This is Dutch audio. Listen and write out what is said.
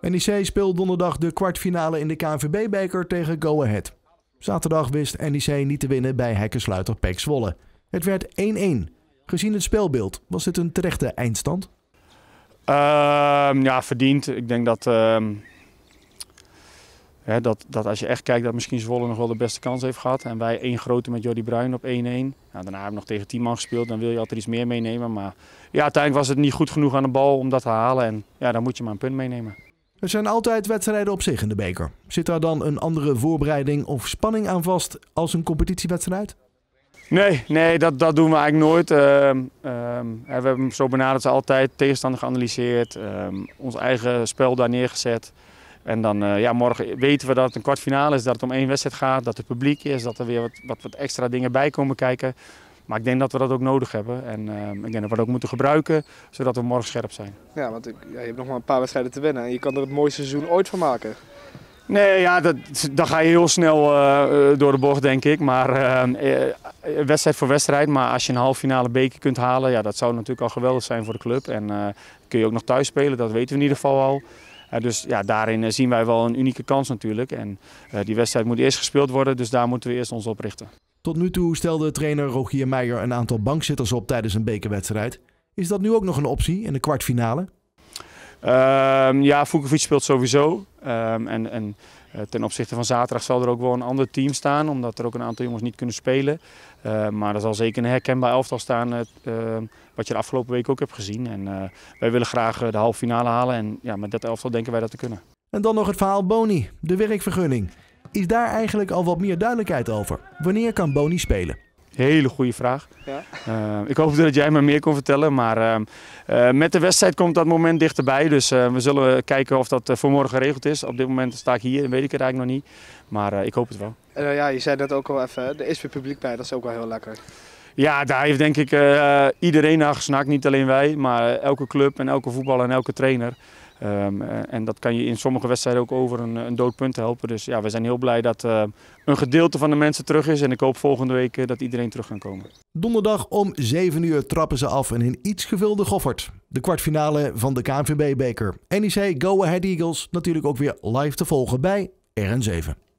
NEC speelt donderdag de kwartfinale in de KNVB-beker tegen Go Ahead. Zaterdag wist NEC niet te winnen bij hekkensluiter Pek Zwolle. Het werd 1-1. Gezien het speelbeeld, was het een terechte eindstand? Ehm, ja, verdiend. Ik denk dat, ehm, dat, dat als je echt kijkt dat misschien Zwolle nog wel de beste kans heeft gehad. En wij één grote met Jordi Bruin op 1-1. Nou, daarna hebben we nog tegen 10 man gespeeld. Dan wil je altijd iets meer meenemen. Maar ja, uiteindelijk was het niet goed genoeg aan de bal om dat te halen. En ja, dan moet je maar een punt meenemen. Er zijn altijd wedstrijden op zich in de beker. Zit daar dan een andere voorbereiding of spanning aan vast als een competitiewedstrijd? Nee, nee dat, dat doen we eigenlijk nooit. Ehm, ehm, we hebben zo benaderd altijd tegenstander geanalyseerd, ehm, ons eigen spel daar neergezet. En dan eh, ja, morgen weten we dat het een kwartfinale is, dat het om één wedstrijd gaat, dat het publiek is, dat er weer wat, wat, wat extra dingen bij komen kijken. Maar ik denk dat we dat ook nodig hebben. En ehm, ik denk dat we dat ook moeten gebruiken, zodat we morgen scherp zijn. Ja, want ja, je hebt nog maar een paar wedstrijden te winnen. En je kan er het mooiste seizoen ooit van maken. Nee, ja, dat, dan ga je heel snel eh, eh, door de bocht, denk ik. Maar ehm, eh, wedstrijd voor wedstrijd. Maar als je een halve finale beker kunt halen, ja, dat zou natuurlijk al geweldig zijn voor de club. En kun je ook nog thuis spelen, dat weten we in ieder geval al. dus ja, daarin zien wij wel een unieke kans natuurlijk. En die wedstrijd moet eerst gespeeld worden, dus daar moeten we eerst ons op richten. Tot nu toe stelde trainer Rogier Meijer een aantal bankzitters op tijdens een bekerwedstrijd. Is dat nu ook nog een optie in de kwartfinale? Ehm, ja, Vukovic speelt sowieso. Ehm, en, en eh, ten opzichte van zaterdag zal er ook wel een ander team staan, omdat er ook een aantal jongens niet kunnen spelen. Ehm, maar er zal zeker een herkenbaar elftal staan, eh, wat je de afgelopen week ook hebt gezien. En eh, wij willen graag de halve finale halen en ja, met dat elftal denken wij dat te kunnen. En dan nog het verhaal Boni, de werkvergunning. Is daar eigenlijk al wat meer duidelijkheid over? Wanneer kan Boni spelen? Hele goede vraag. Ja? Eh, ik hoop dat jij me meer kon vertellen. Maar eh, eh, met de wedstrijd komt dat moment dichterbij. Dus we zullen kijken of dat voor morgen geregeld is. Op dit moment sta ik hier en weet ik het eigenlijk nog niet. Maar ik hoop het wel. ja, je zei dat ook al even. Er is weer publiek bij. Dat is ook wel heel lekker. Ja, daar heeft denk ik iedereen naar gesnakt. Niet alleen wij, maar elke club en elke voetballer en elke trainer. Ehm, eh, en dat kan je in sommige wedstrijden ook over een, een dood punt helpen. Dus ja, we zijn heel blij dat eh, een gedeelte van de mensen terug is. En ik hoop volgende week eh, dat iedereen terug kan komen. Donderdag om 7 uur trappen ze af en in iets gevulde goffert. De kwartfinale van de KNVB-beker. NEC Go Ahead Eagles natuurlijk ook weer live te volgen bij RN7.